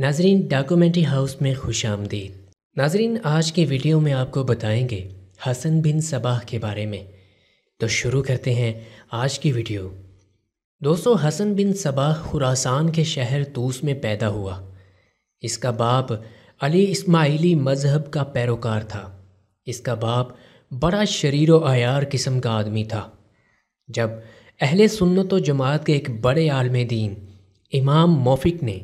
नाजरीन documentary house में खुश आमदीद नाजरीन आज के वीडियो में आपको बताएंगे हसन बिन सबाह के बारे में तो शुरू करते हैं आज की वीडियो दोस्तों हसन बिन सबाह खुरासान के शहर तूस में पैदा हुआ इसका बाप अली इस्माइली मज़हब का पैरोकार था इसका बाप बड़ा शरीर आयार किस्म का आदमी था जब अहले सुन्नत जमात के एक बड़े आलम दीन इमाम मौफिक ने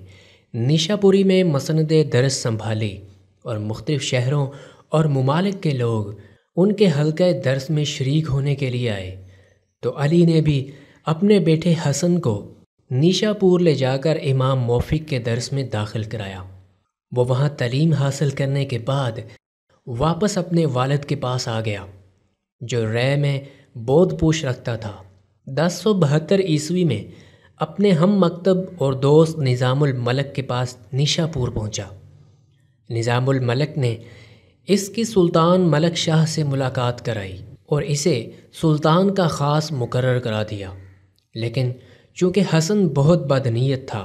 निशापुरी में मसंद दरस संभाली और मुख्त शहरों और ममालिक के लोग उनके हल्के दर्स में शरीक होने के लिए आए तो अली ने भी अपने बेटे हसन को निशापुर ले जाकर इमाम मौफिक के दर्स में दाखिल कराया वो वहाँ तलीम हासिल करने के बाद वापस अपने वालद के पास आ गया जो रय में बोध पोष रखता था दस सौ बहत्तर ईस्वी में अपने हम मकतब और दोस्त निज़ामुल मलक के पास निशापुर पहुंचा। निज़ामुल मलक ने इसकी सुल्तान मलक शाह से मुलाकात कराई और इसे सुल्तान का ख़ास मुकर करा दिया लेकिन चूँकि हसन बहुत बदनीयत था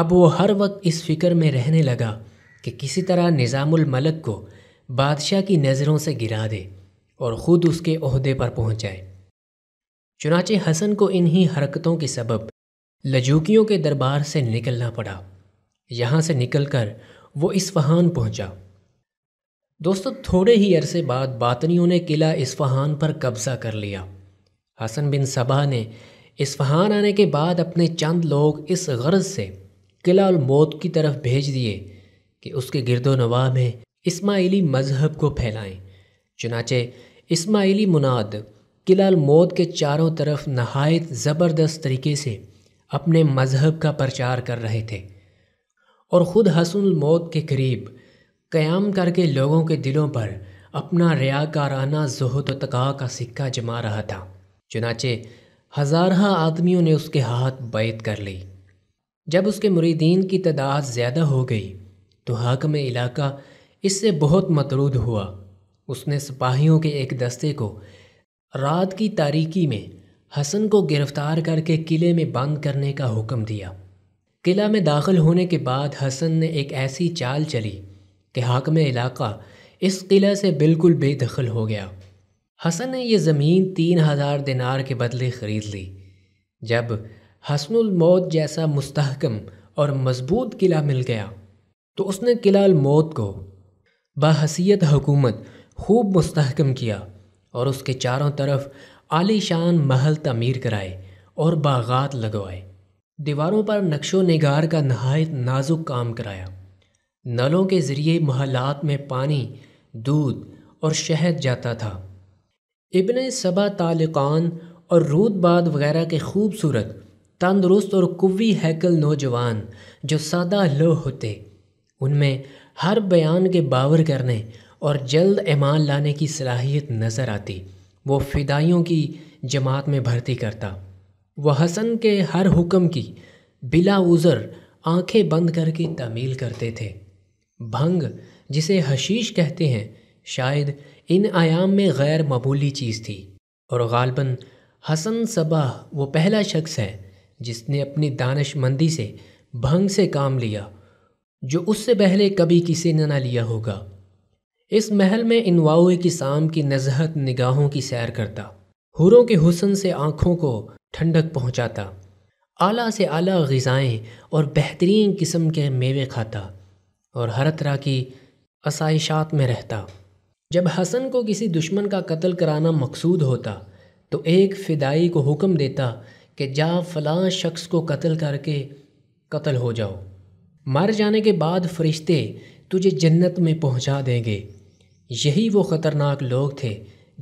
अब वो हर वक्त इस फ़िक्र में रहने लगा कि किसी तरह निज़ामुल मलक को बादशाह की नज़रों से गिरा दे और ख़ुद उसके अहदे पर पहुँच जाए चुनाचे हसन को इन्हीं हरकतों के सबब लजूकियों के दरबार से निकलना पड़ा यहाँ से निकलकर वो इस्फहान पहुँचा दोस्तों थोड़े ही अरसे बाद बातनियों ने किला इस्फहान पर कब्ज़ा कर लिया हसन बिन सबा ने इस्फहान आने के बाद अपने चंद लोग इस गर्ज से किला मौत की तरफ भेज दिए कि उसके गिरदो नवा में इस्माइली मज़हब को फैलाएं चुनाचे इस्माइली मुनाद किला मौत के चारों तरफ नहायत ज़बरदस्त तरीके से अपने मज़हब का प्रचार कर रहे थे और ख़ुद हसन मौत के करीब क़याम करके लोगों के दिलों पर अपना रियाकाराना जहद तका का सिक्का जमा रहा था चुनाचे हज़ारहा आदमियों ने उसके हाथ बैत कर ली जब उसके मुरीदीन की तादाद ज़्यादा हो गई तो हाकम इलाका इससे बहुत मतरूद हुआ उसने सिपाहियों के एक दस्ते को रात की तारीकी में हसन को गिरफ्तार करके किले में बंद करने का हुक्म दिया किला में दाखिल होने के बाद हसन ने एक ऐसी चाल चली कि हाकम इलाका इस क़िले से बिल्कुल बेदखल हो गया हसन ने यह ज़मीन तीन हज़ार दिनार के बदले ख़रीद ली जब हसनुलमौत जैसा मुस्तहकम और मजबूत किला मिल गया तो उसने किला मौत को बहसीत हुकूमत खूब मुस्तहकम किया और उसके चारों तरफ आलीशान महल तमीर कराए और बागात लगवाए दीवारों पर नक्शो नगार का नहायत नाजुक काम कराया नलों के ज़रिए महलात में पानी दूध और शहद जाता था इबन सबा तालकान और रूदबाद वगैरह के खूबसूरत तंदुरुस्त और कुवी हैकल नौजवान जो सादा लो होते उनमें हर बयान के बावर करने और जल्द ऐमान लाने की सलाहियत नज़र आती वो फ़िदाइयों की जमात में भर्ती करता वह हसन के हर हुक्म की बिला उज़र आंखें बंद करके तमील करते थे भंग जिसे हशीश कहते हैं शायद इन आयाम में गैर मबूली चीज़ थी और गालबन हसन सबा वो पहला शख्स है जिसने अपनी दानशमंदी से भंग से काम लिया जो उससे पहले कभी किसी ने ना लिया होगा इस महल में इनवाओ की शाम की नजहत निगाहों की सैर करता हुरों के हुसन से आँखों को ठंडक पहुँचाता आला से आला गज़ाएँ और बेहतरीन किस्म के मेवे खाता और हर तरह की आसाइशात में रहता जब हसन को किसी दुश्मन का कत्ल कराना मकसूद होता तो एक फ़िदाई को हुक्म देता कि जा फलां शख्स को कत्ल करके कत्ल हो जाओ मर जाने के बाद फरिश्ते तुझे जन्नत में पहुंचा देंगे यही वो ख़तरनाक लोग थे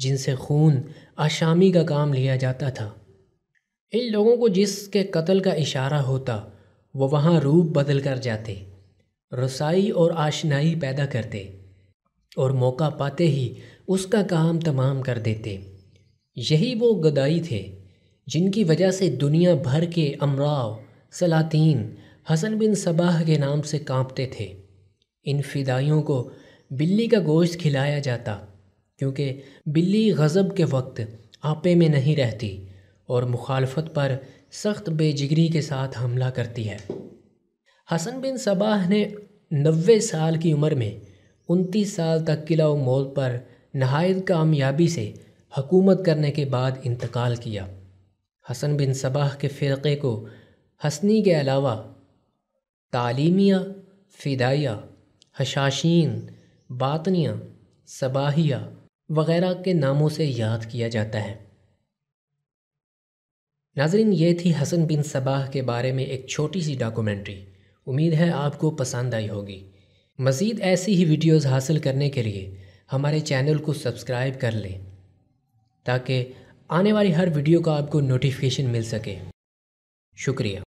जिनसे खून आशामी का काम लिया जाता था इन लोगों को जिसके कत्ल का इशारा होता वो वहाँ रूप बदल कर जाते रसाई और आशनाई पैदा करते और मौका पाते ही उसका काम तमाम कर देते यही वो गदाई थे जिनकी वजह से दुनिया भर के अमराव सलातीन हसन बिन सबाह के नाम से कांपते थे इन फिदाइयों को बिल्ली का गोश्त खिलाया जाता क्योंकि बिल्ली गज़ब के वक्त आपे में नहीं रहती और मुखालफत पर सख्त बेजिगरी के साथ हमला करती है हसन बिन सबाह ने नबे साल की उम्र में उनतीस साल तक किला मोल पर नहायत कामयाबी से हकूमत करने के बाद इंतकाल किया हसन बिन सबाह के फ़िरक़े को हसनी के अलावा तालीमिया फिदाइया हशाशीन बातनियाँ सबाहिया वगैरह के नामों से याद किया जाता है नाजरीन ये थी हसन बिन सबाह के बारे में एक छोटी सी डॉक्यूमेंट्री उम्मीद है आपको पसंद आई होगी मज़ीद ऐसी ही वीडियोस हासिल करने के लिए हमारे चैनल को सब्सक्राइब कर लें ताकि आने वाली हर वीडियो का आपको नोटिफिकेशन मिल सके शुक्रिया